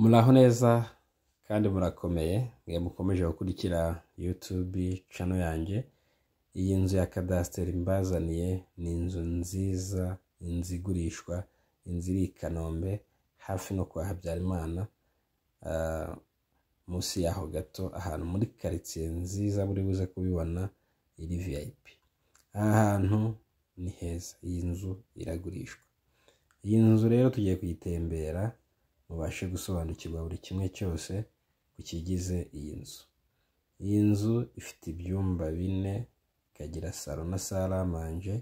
muraho neza kandi murakomeye mwe mukomeje gukurikira YouTube cano yanjye iyi nzu ya kadasiteri mbazaniye ni inzu nziza inzu igurishwa inzu iri i kanombe hafi no kwa habyarimana ah, munsi yaho gato ahantu muri karitsiye nziza buri buze kubibona iri viyayipi aha hantu ni heza iyi nzu iragurishwa iyi nzu rero tugiye kuyitembera mubashe gusobanukirwa buri kimwe cyose ku kigize iyi nzu iyi nzu ifite ibyumba bine ikagira salo na saramanje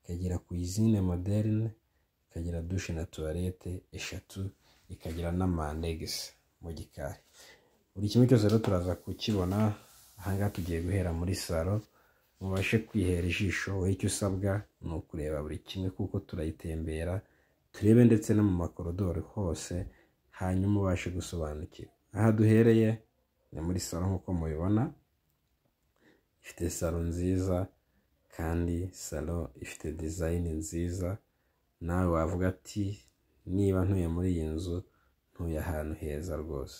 ikagira kuyizine moderne ikagira dushe na tuwarete eshatu ikagira n'amanegisi mu gikari buri kimwe cyose rero turaza kukibona ahangaha tugiye guhera muri salo mubashe kwihera ijisho wowe icyo usabwa ni ukureba buri kimwe kuko turayitembera turebe ndetse no mu makorodori hose hanyuma ubashe gusobanukirwa aha duhereye ni muri salo nk'uko mubibona ifite salo nziza kandi salo ifite dizayini nziza nawe wavuga ati niba ntuye muri iyi nzu ntuye ahantu heza rwose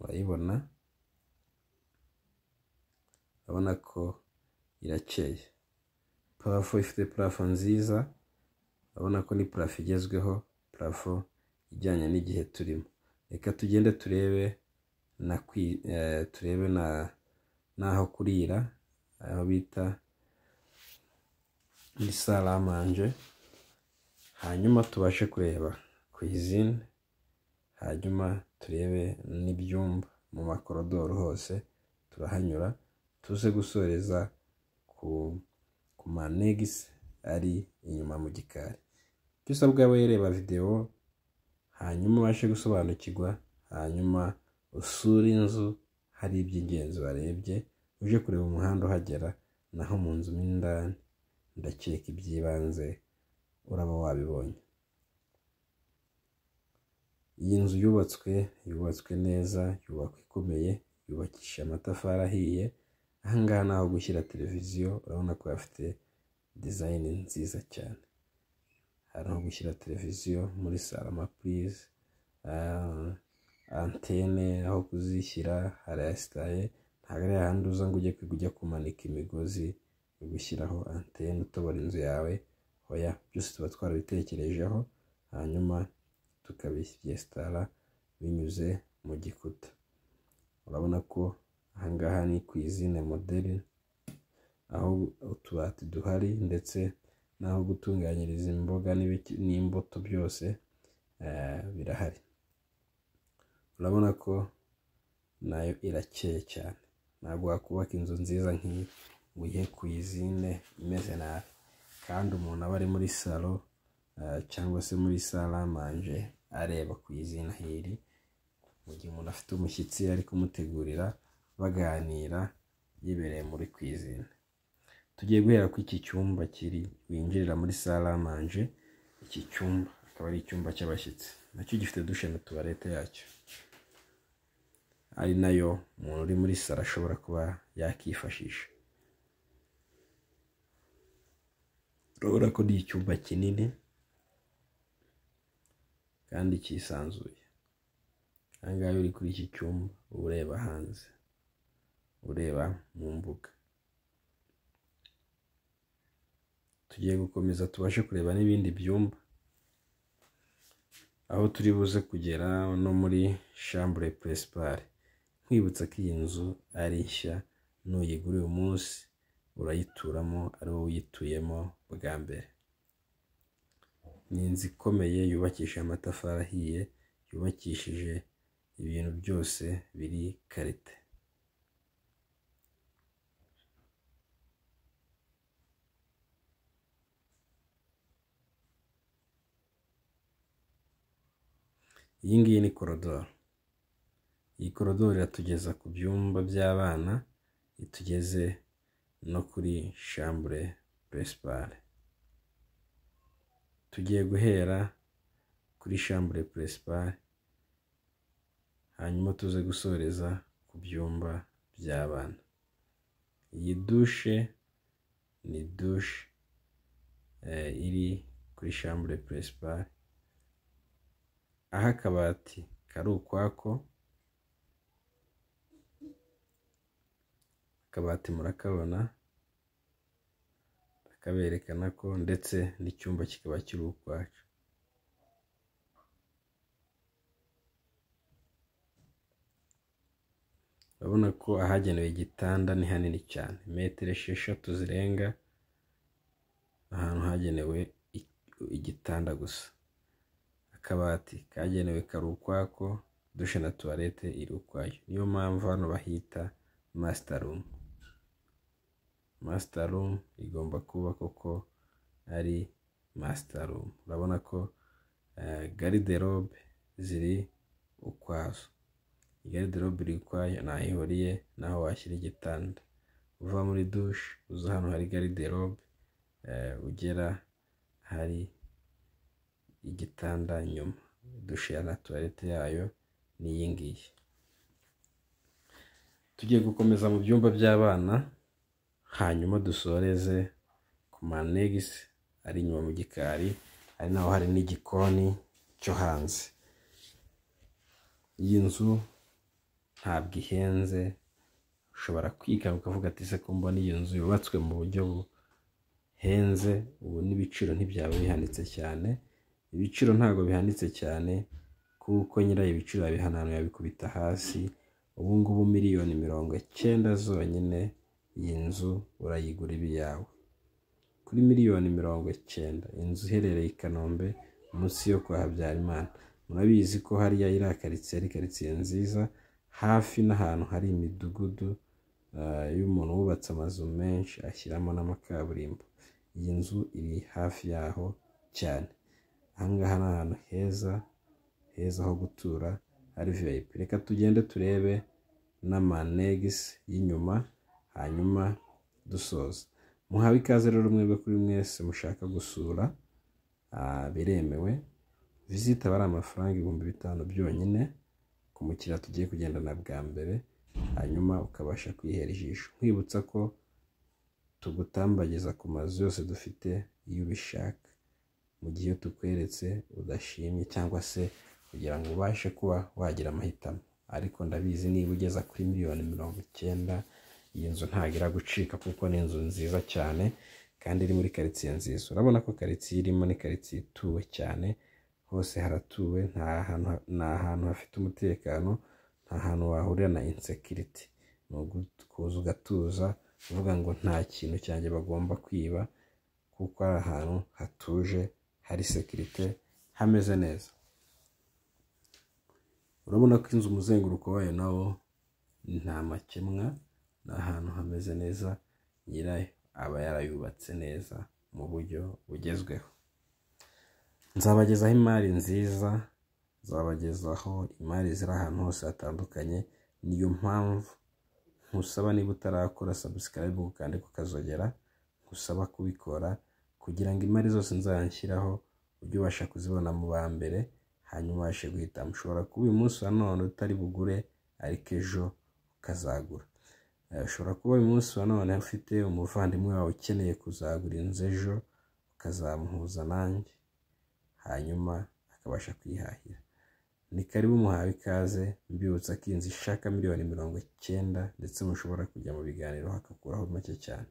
urayibona urabona ko irakeye parafo ifite parafo nziza urabona ko ni parafo igezweho parafo ijyanye n'igihe turimo reka tugende turebe na eh, turebe na n'aho kurira aho bita muri saramanje hanyuma tubashe kureba kwizine hanyuma turebe n'ibyumba mu makorodoro hose turahanyura tuze gusoreza ku manegisi ari inyuma mu gikari icyo usabwa we reba videwo hanyuma ubashe gusobanukirwa hanyuma usure inzu hari iby'ingenzi barebye uje kureba umuhanda uhagera naho mu nzu mo ndakeka iby'ibanze uraba wabibonye iyi nzu yubatswe yubatswe neza yubakwa ikomeye yubakishije amatafari ahiye ahangaha ni aho gushyira televiziyo urabona ko bafite dizayini nziza cyane hari nko gushyira televiziyo muri salama purize ah, antene aho kuzishyira harasitaye ntabwo ari hahandi uza ngo ujye kwiga ujya kumanika imigozi gushyiraho antene utobora inzu yawe hoya byose tuba twarabitekerejeho hanyuma tukabisyesitara binyuze mu gikuta urabona ko ahangaha ni ku izina modeli aho utubati duhari ndetse n'aho gutunganyiriza imboga n'imbuto byose eh, birahari urabona ko nayo irakeye cyane ntabwo wakubaka inzu nziza nk'iyi ngo uyihe ku izine imeze nabi kandi umuntu aba ari muri salo eh, cyangwa se muri salamanje areba ku izina hiri mu gihe umuntu afite umushyitsi ari kumutegurira baganira yibereye muri ku izina tugiye guhera ko iki cyumba kiri winjirira muri saramanje iki cyumba akaba ari icyumba cy'abashyitsi nacyo gifite dushe na tuwarete yacyo ari nayo umuntu uri muri sara ashobora kuba yakifashisha urabona ko ni icyumba kinini kandi cyisanzuye ahangaha uri kuri iki cyumba uba ureba hanze ureba mu mbuga tugiye gukomeza tubashe kureba n'ibindi byumba aho turi buze kugera no muri chambre puresipare nkwibutsa ko iyi nzu ari nshya nuyigura uyu munsi urayituramo ari wowe uyituyemo bwa mbere ni inzu ikomeye yubakishije amatafari ahiye yubakishije ibintu byose biri karite Iyi ngiyi ni korodoro, iyi korodoro iratugeza ku byumba by'abana, itugeze no kuri shambure puresipare, tugiye guhera kuri shambure puresipare, hanyuma tuze gusoreza ku byumba by'abana, iyi dushe ni dushe eh, iri kuri shambure puresipare. aho akabati kari ukwako, akabati murakabona ndakaberekana ko ndetse n'icyumba kikaba kiri ukwacyo. urabona ko ahagenewe igitanda ni hanini cyane metero esheshatu zirenga ahantu hagenewe igitanda gusa akabati kagenewe kari ukwako dushe na tuwarete iri ukwayo niyo mpamvu hano bahita masitarumu masitarumu igomba kuba koko ari masitarumu urabona ko eh, gariderobe ziri ukwazo gariderobe iri ukwayo ntaho ihuriye naho washyira igitanda uva muri dushe uza hano hari gariderobe eh, ugera hari y'igitanda inyuma, dushe na tuwarete yayo ni iyi ngiyi, tugiye gukomeza mu byumba by'abana hanyuma dusoreze ku manegisi ari inyuma mu gikari, ari naho hari n'igikoni cyo hanze, iyi nzu ntabwo ihenze ushobora kwiga ukavuga ati se ko mbona iyi nzu yubatswe mu buryo buhenze ubu n'ibiciro ntibyaba bihanitse cyane ibiciro ntabwo bihanitse cyane kuko nyirayo ibiciro yabihananura abikubita hasi ubu ngubu miliyoni mirongo icyenda zonyine iyi nzu urayigura ibi yawe kuri miliyoni mirongo icyenda inzu iherereye i Kanombe munsi yo kwa Habyarimana murabizi ko hariya iriya karitsiye ari karitsiye nziza hafi n'ahantu hari imidugudu eh, y'umuntu wubatse amazu menshi ashyiramo n'amakaburimbo iyi nzu iri hafi yaho cyane aha ngaha ni ahantu heza heza ho gutura hari viyayipi reka tugende turebe n'amanegisi y'inyuma hanyuma dusoza muhawe ikaze rero mwebwe kuri mwese mushaka gusura ah, biremewe visite aba ari amafaranga ibihumbi bitanu byonyine ku mukiriya tugiye kugendana bwa mbere hanyuma ukabasha kwihera ijisho nkwibutsa ko tugutambagiza ku mazu yose dufite iyo ubishaka mu gihe tukweretse udashimye cyangwa se kugira ngo ubashe kuba wagira amahitamo ariko ndabizi niba ugeza kuri miliyoni mirongo icyenda iyi nzu ntabwo iragucika kuko ni inzu nziza cyane kandi iri muri karitsiye nziza urabona ko karitsiye irimo ni karitsiye ituwe cyane hose haratuwe ni hantu hafite umutekano nta hantu wahurira na insekiriti ni ukuza ugatuza uvuga ngo nta kintu cyanjye bagomba kwiba kuko ari ahantu hatuje hari sekirite hameze neza urabona ko inzu umuzenguruko wayo nawo nta makemwa ni ahantu hameze neza nyirayo aba yarayubatse neza mu buryo bugezweho nzabagezaho imari nziza nzabagezaho imari ziri ahantu hose hatandukanye niyo mpamvu nkusaba niba utarakora sabusikarayibu kandi ukazogera nkusaba kubikora kugira ngo imari zose nzashyiraho ujye ubasha kuzibona mu ba mbere hanyuma ubashe guhitamo ushobora kuba uyu munsi wa none utari bugure ariko ejo ukazagura eh, ushobora kuba uyu munsi wa none ufite umuvandimwe wawe ukeneye kuzagura inzu ejo ukazamuhuza nanjye hanyuma akabasha kwihahira ni karibu muhawe ikaze mbibutsa ko iyi nzu ishaka miliyoni mirongo icyenda ndetse mushobora kujya mu biganiro hakakuraho make cyane